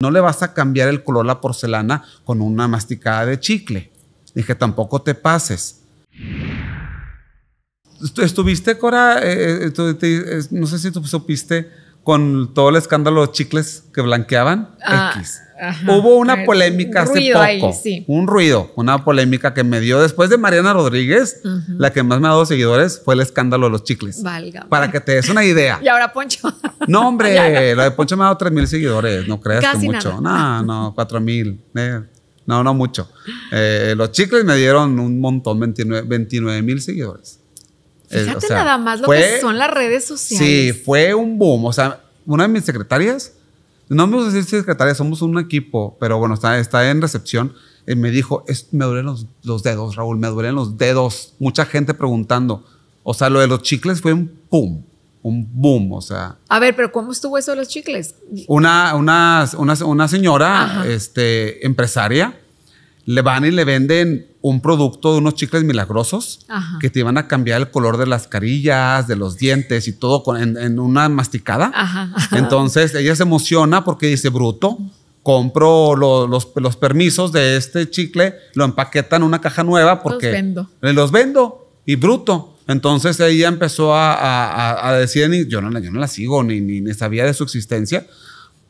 No le vas a cambiar el color a la porcelana con una masticada de chicle. Dije, tampoco te pases. Estuviste, Cora, eh, eh, eh, no sé si tú supiste con todo el escándalo de los chicles que blanqueaban. Ah, X. Hubo una polémica hace poco. Un ruido, una polémica que me dio después de Mariana Rodríguez, la que más me ha dado seguidores fue el escándalo de los chicles. Valga. Para que te des una idea. y ahora Poncho. no, hombre, la de Poncho me ha dado 3 mil seguidores, no creas que mucho. No, no, 4 mil. Eh, no, no mucho. Eh, los chicles me dieron un montón, 29 mil seguidores. Fíjate nada más lo que son las redes sociales. Sí, fue un boom. O sea, una de mis secretarias, no voy a decir secretarias, somos un equipo, pero bueno, está, está en recepción. Y eh, me dijo, es, me duelen los, los, dedos, Raúl, me duelen los dedos. Mucha gente preguntando. O sea, lo de los chicles fue un boom, un boom, o sea. A ver, pero ¿cómo estuvo eso de los chicles? Una, una, una, una señora, este, empresaria, le van y le venden un producto de unos chicles milagrosos que te iban a cambiar el color de las carillas, de los dientes y todo en, una masticada. Entonces ella se emociona porque dice, bruto, compro los, permisos de este chicle, lo empaquetan en una caja nueva porque los vendo. Eh, los vendo y bruto. Entonces ella empezó a, decir, yo, no, la sigo, ni, ni, sabía de su existencia,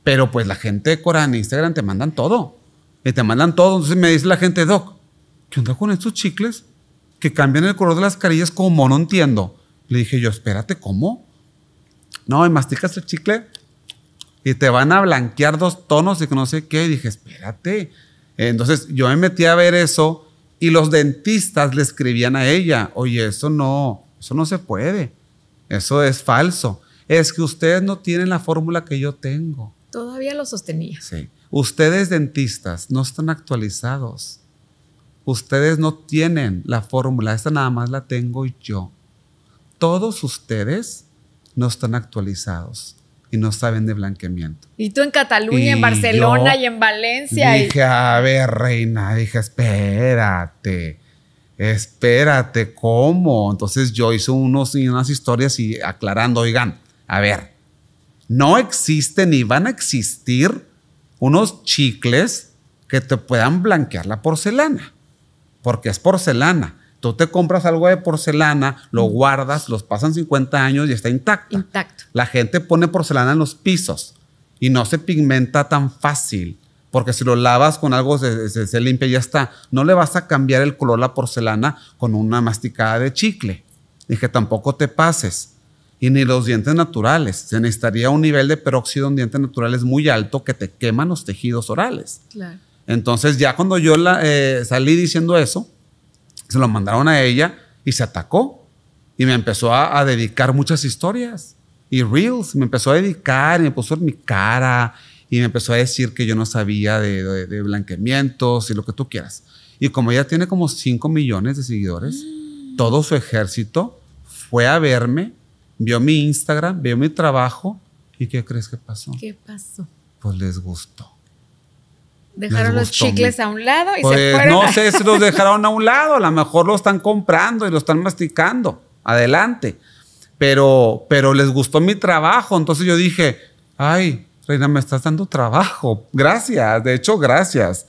pero pues la gente de en Instagram te mandan todo. Y te mandan todo. Entonces me dice la gente, Doc, ¿qué onda con estos chicles que cambian el color de las carillas como? No entiendo. Le dije yo, espérate, ¿cómo? No, y masticas el chicle y te van a blanquear dos tonos y que no sé qué. Y dije, espérate. Entonces yo me metí a ver eso y los dentistas le escribían a ella, oye, eso no, eso no se puede. Eso es falso. Es que ustedes no tienen la fórmula que yo tengo. Todavía lo sostenía. Sí. Ustedes dentistas no están actualizados. Ustedes no tienen la fórmula. Esta nada más la tengo yo. Todos ustedes no están actualizados y no saben de blanqueamiento. Y tú en Cataluña, en Barcelona y en Valencia. Dije, a ver, reina, dije, espérate, espérate, ¿cómo? Entonces yo hice unos, unas historias y aclarando, oigan, a ver, no existen y van a existir unos chicles que te puedan blanquear la porcelana, porque es porcelana. Tú te compras algo de porcelana, lo guardas, los pasan 50 años y está intacto. La gente pone porcelana en los pisos y no se pigmenta tan fácil, porque si lo lavas con algo se, limpia y ya está. No le vas a cambiar el color a la porcelana con una masticada de chicle. que tampoco te pases y ni los dientes naturales. Se necesitaría un nivel de peróxido en dientes naturales muy alto que te queman los tejidos orales. Entonces ya cuando yo la, eh, salí diciendo eso, se lo mandaron a ella y se atacó y me empezó a, dedicar muchas historias y reels. Me empezó a dedicar y me puso en mi cara y me empezó a decir que yo no sabía de, blanqueamientos y lo que tú quieras. Y como ella tiene como 5 millones de seguidores, mm. todo su ejército fue a verme vio mi Instagram, vio mi trabajo y ¿qué crees que pasó? ¿Qué pasó? Pues les gustó. Dejaron los chicles a un lado y se pues, fueron. No sé si los dejaron a un lado, a lo mejor lo están comprando y lo están masticando. Adelante. Pero, pero les gustó mi trabajo. Entonces yo dije, ay, Reina, me estás dando trabajo. Gracias, de hecho, gracias.